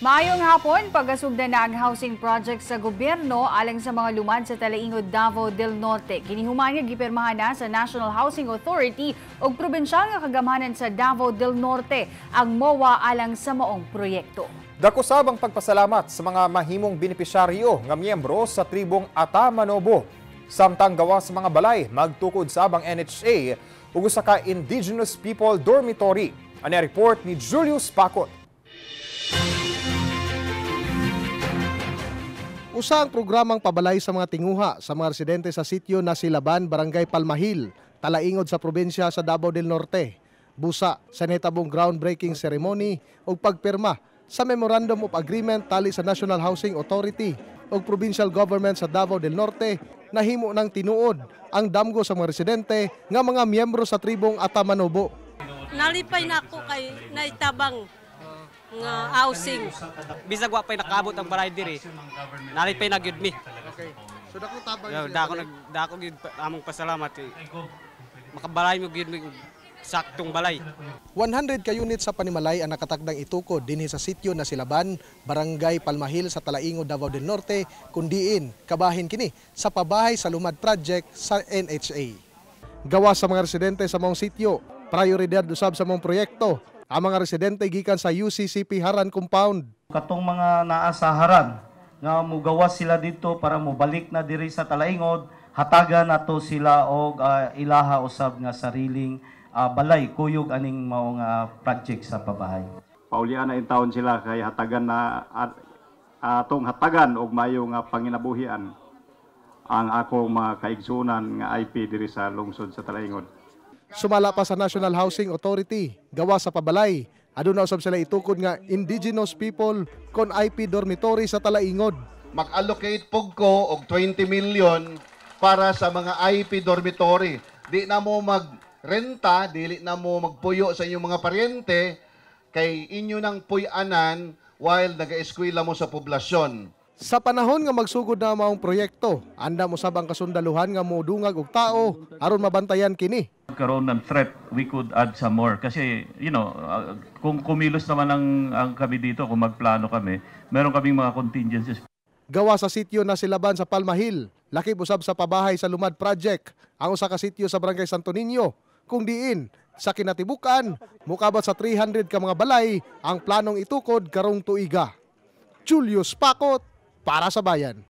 Maayong hapon, pagkasugda na ang housing project sa gobyerno alang sa mga lumad sa Talaingod Davao del Norte. Kinihumanyag gipirmahan na sa National Housing Authority o probensyal nga kagamhanan sa Davao del Norte ang MOA alang sa maong proyekto. Dakusab ang pagpasalamat sa mga mahimong benepisyaryo nga miyembro sa tribong Atamanobo. Samtang gawa sa mga balay, magtukod sa abang NHA ug sa ka Indigenous People Dormitory. Ano report ni Julius Pacot. Usa ang programang pabalay sa mga tinguha sa mga residente sa sitio na Silaban, Barangay Palmahil, talaingod sa probinsya sa Davao del Norte. Busa sa netabong groundbreaking ceremony o pagpirma sa Memorandum of Agreement tali sa National Housing Authority o Provincial Government sa Davao del Norte na himo ng tinuod ang damgo sa mga residente nga mga miyembro sa tribong Atamanubo. Nalipay na ako kay naitabang nga ah, housing. Bisag wa pay nakabot ang balay diri. Nalit pay nagyud mi. Okay. So dako tabang. Yeah, dako nag dako gyud among pasalamat eh. Makabalay mo gyud saktong balay. 100 ka unit sa panimalay ang nakatakdang ituko dinhi sa sitio na Silaban, Barangay Palmahil sa Talaingo, Davao del Norte, kundiin kabahin kini sa pabahay sa Lumad Project sa NHA. Gawa sa mga residente sa mong sitio, prioridad usab sa mong proyekto ang mga residente gikan sa UCCP Haran Compound. Katong mga naa sa Haran nga mugawas sila dito para mobalik na diri sa Talaingod, hatagan nato sila og uh, ilaha usab nga sariling uh, balay kuyog aning mao nga project sa pabahay. Paulian na in sila kay hatagan na at, atong hatagan og mayo nga panginabuhian ang akong mga kaigsunan nga IP diri sa lungsod sa Talaingod sumala pa sa National Housing Authority gawa sa pabalay. Aduna usab sila itukod nga indigenous people kon IP dormitory sa Talaingod. Mag-allocate pug ko og 20 million para sa mga IP dormitory. Di na mo magrenta, dili na mo magpuyo sa inyong mga paryente kay inyo nang puy-anan while nag-eskwela mo sa poblasyon. Sa panahon nga magsugod na maong proyekto, anda mo sabang kasundaluhan nga mudungag og tao aron mabantayan kini. Karon ng threat, we could add some more kasi you know, uh, kung kumilos naman ang, ang kami dito kung magplano kami, meron kaming mga contingencies. Gawa sa sitio na silaban sa Palma Hill, laki busab sa pabahay sa Lumad Project, ang usa ka sitio sa Barangay Santo Niño, kung diin sa kinatibukan, mukabat sa 300 ka mga balay ang planong itukod karong tuiga. Julius Pakot para sa bayan.